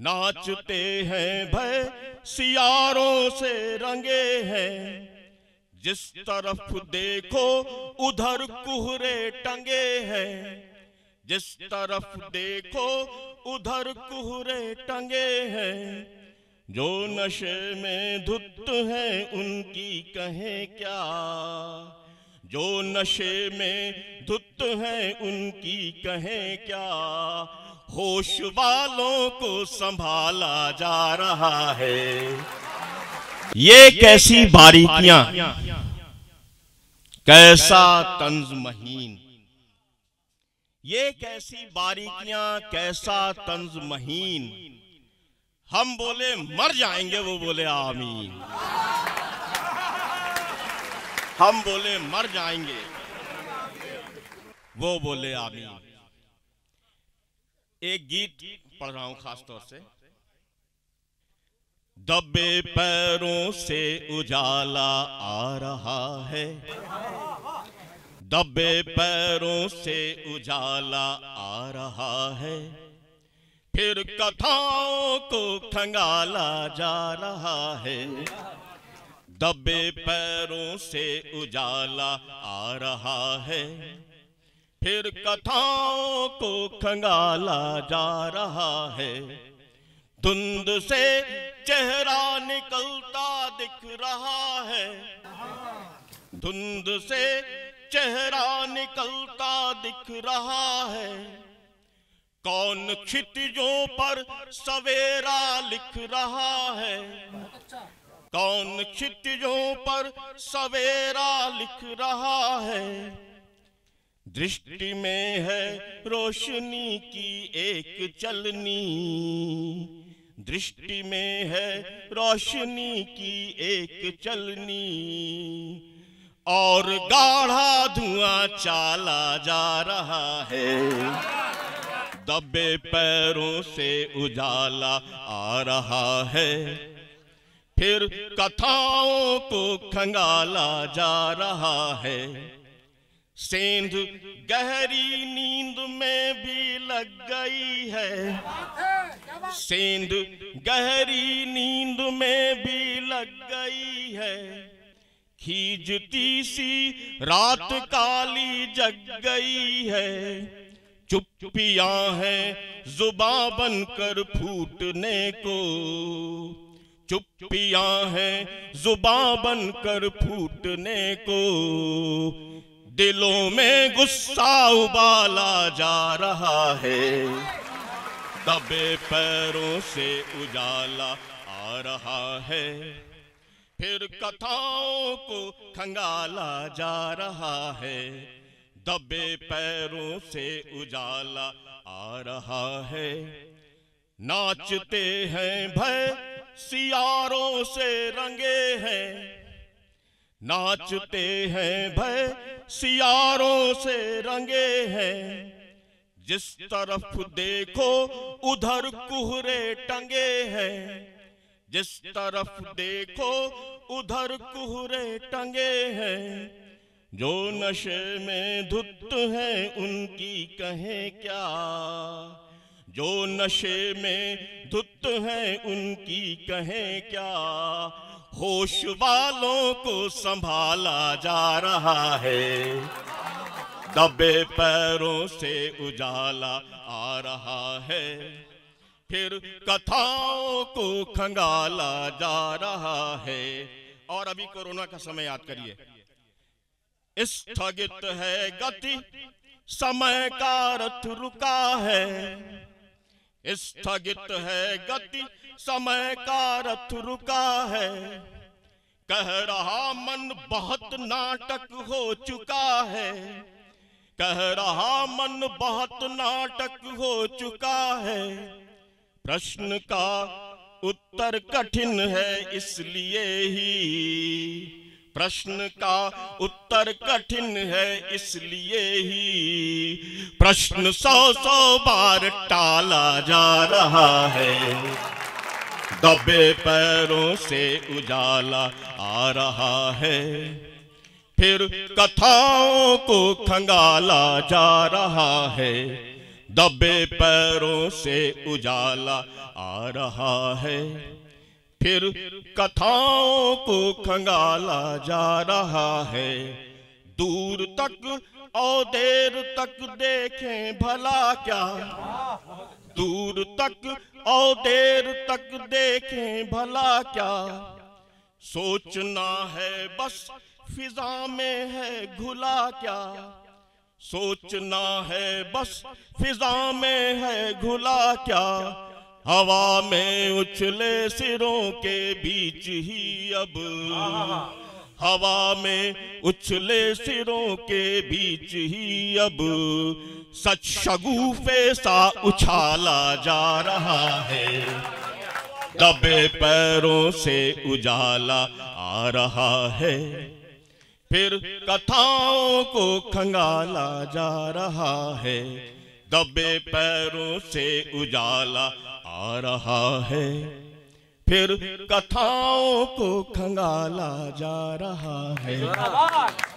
नाचते हैं भय सियारों से रंगे हैं जिस तरफ देखो उधर कुहरे टंगे हैं जिस तरफ देखो उधर कुहरे टंगे हैं जो नशे में धुत हैं उनकी कहें क्या जो नशे में धुत हैं उनकी कहें क्या होश वालों को संभाला जा रहा है ये कैसी बारीकियां कैसा तंज महीन ये कैसी बारीकियां कैसा तंज महीन हम बोले मर जाएंगे वो बोले आमीन हम बोले मर जाएंगे वो बोले आमीन एक गीत पढ़ रहा हूं खास तौर से दबे पैरों से उजाला आ रहा है दबे पैरों से उजाला आ रहा है फिर कथाओं को खंगाला जा रहा है दबे पैरों से उजाला आ रहा है फिर कथाओं को खंगाला जा रहा है धुंध से चेहरा निकलता दिख रहा है धुंध से चेहरा निकलता दिख रहा है कौन क्षितिजों पर सवेरा लिख रहा है कौन क्षितिजों पर सवेरा लिख रहा है दृष्टि में है रोशनी की एक चलनी दृष्टि में है रोशनी की एक चलनी और गाढ़ा धुआं चाला जा रहा है दबे पैरों से उजाला आ रहा है फिर कथाओं को खंगाला जा रहा है सेंध गहरी नींद में भी लग गई है सेंध गहरी नींद में भी लग गई है खींचती सी रात काली जग गई है चुपिया है जुबा बनकर फूटने को चुपिया है जुबा बनकर फूटने को दिलों में गुस्सा उबाला जा रहा है दबे पैरों से उजाला आ रहा है फिर कथाओं को खंगाला जा रहा है दबे पैरों से उजाला आ रहा है नाचते हैं भय सियारों से रंगे हैं नाचते हैं भय सियारों से रंगे हैं जिस तरफ देखो उधर कुहरे टंगे हैं जिस तरफ देखो उधर कुहरे टंगे हैं जो नशे में धुत है उनकी कहें क्या जो नशे में धुत हैं उनकी कहें क्या होश वालों को संभाला जा रहा है दबे पैरों से उजाला आ रहा है फिर कथाओं को खंगाला जा रहा है और अभी कोरोना का समय याद करिए स्थगित है गति समय का रथ रुका है स्थगित है गति समय का रथ रुका है कह रहा मन बहुत नाटक हो चुका है कह रहा मन बहुत नाटक हो चुका है प्रश्न का उत्तर कठिन है इसलिए ही प्रश्न का उत्तर कठिन है इसलिए ही प्रश्न सौ सौ बार टाला जा रहा है दबे पैरों से उजाला आ रहा है फिर कथाओं को खंगाला जा रहा है दबे पैरों से उजाला आ रहा है फिर कथाओं को खंगाला जा रहा है दूर तक और देर तक देखें भला क्या दूर तक और देर तक देखें भला क्या सोचना है बस फिजा में है घुला क्या सोचना है बस फिजा में है घुला क्या हवा में उछले सिरों के बीच ही अब हवा में उछले सिरों के बीच ही अब सच शगुफे सा उछाला जा रहा है दबे पैरों से उजाला आ रहा है फिर कथाओं को खंगाला जा रहा है दबे पैरों से उजाला आ रहा है फिर कथाओं को खंगाला जा रहा है